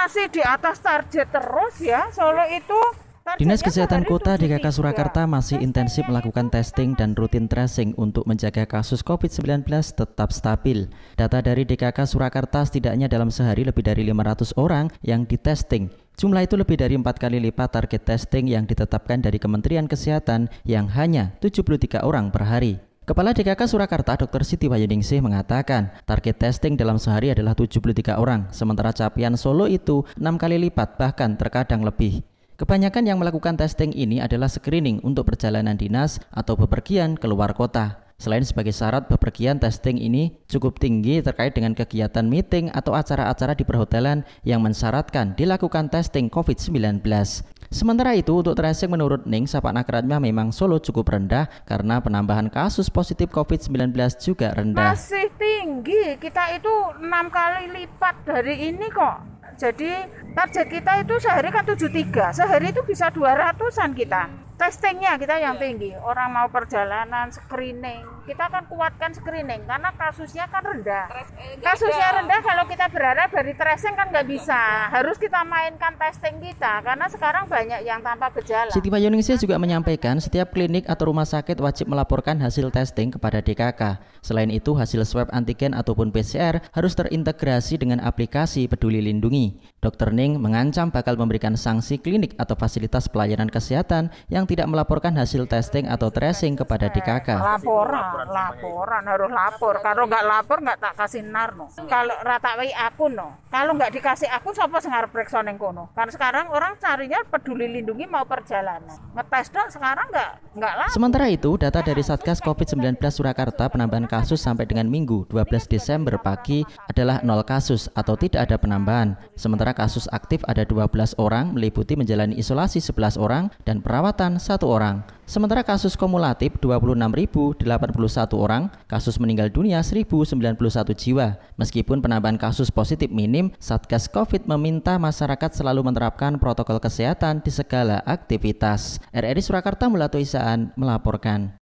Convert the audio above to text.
masih di atas target terus ya. Solo itu Dinas Kesehatan Kota DKK Surakarta masih intensif melakukan testing dan rutin tracing untuk menjaga kasus COVID-19 tetap stabil. Data dari DKK Surakarta setidaknya dalam sehari lebih dari 500 orang yang ditesting. Jumlah itu lebih dari empat kali lipat target testing yang ditetapkan dari Kementerian Kesehatan yang hanya 73 orang per hari. Kepala DKK Surakarta Dr. Siti Wayuningsih mengatakan, target testing dalam sehari adalah 73 orang, sementara capian Solo itu 6 kali lipat bahkan terkadang lebih. Kebanyakan yang melakukan testing ini adalah screening untuk perjalanan dinas atau bepergian ke luar kota. Selain sebagai syarat bepergian testing ini cukup tinggi terkait dengan kegiatan meeting atau acara-acara di perhotelan yang mensyaratkan dilakukan testing COVID-19. Sementara itu, untuk tracing menurut Ning, sapaan nakratnya memang Solo cukup rendah karena penambahan kasus positif COVID-19 juga rendah. Masih tinggi, kita itu enam kali lipat dari ini kok. Jadi target kita itu sehari kan 73, sehari itu bisa 200-an kita. Testingnya kita yang iya. tinggi, orang mau perjalanan, screening, kita akan kuatkan screening karena kasusnya kan rendah. Eh, kasusnya rendah kalau kita berada dari tracing kan nggak bisa. Harus kita mainkan testing kita karena sekarang banyak yang tanpa gejala. Siti Payuningsih juga menyampaikan setiap klinik atau rumah sakit wajib melaporkan hasil testing kepada DKK. Selain itu hasil swab antigen ataupun PCR harus terintegrasi dengan aplikasi Peduli Lindungi. Dr. Ning mengancam bakal memberikan sanksi klinik atau fasilitas pelayanan kesehatan yang tidak melaporkan hasil testing atau tracing kepada DKK. Laporan laporan, laporan harus lapor. Kalau nggak lapor nggak tak kasih narno. Hmm. Kalau rata wai aku no. Kalau nggak dikasih aku siapa sengar arep periksa kono? Karena sekarang orang carinya peduli lindungi mau perjalanan. Ngetes dong sekarang nggak nggak lah. Sementara itu, data dari Satgas Covid-19 Surakarta penambahan kasus sampai dengan Minggu 12 Desember pagi adalah nol kasus atau tidak ada penambahan. Sementara kasus aktif ada 12 orang meliputi menjalani isolasi 11 orang dan perawatan satu orang. Sementara kasus kumulatif 26.081 orang, kasus meninggal dunia 1.091 jiwa. Meskipun penambahan kasus positif minim, Satgas COVID meminta masyarakat selalu menerapkan protokol kesehatan di segala aktivitas. RRI Surakarta Mulato Isaan melaporkan.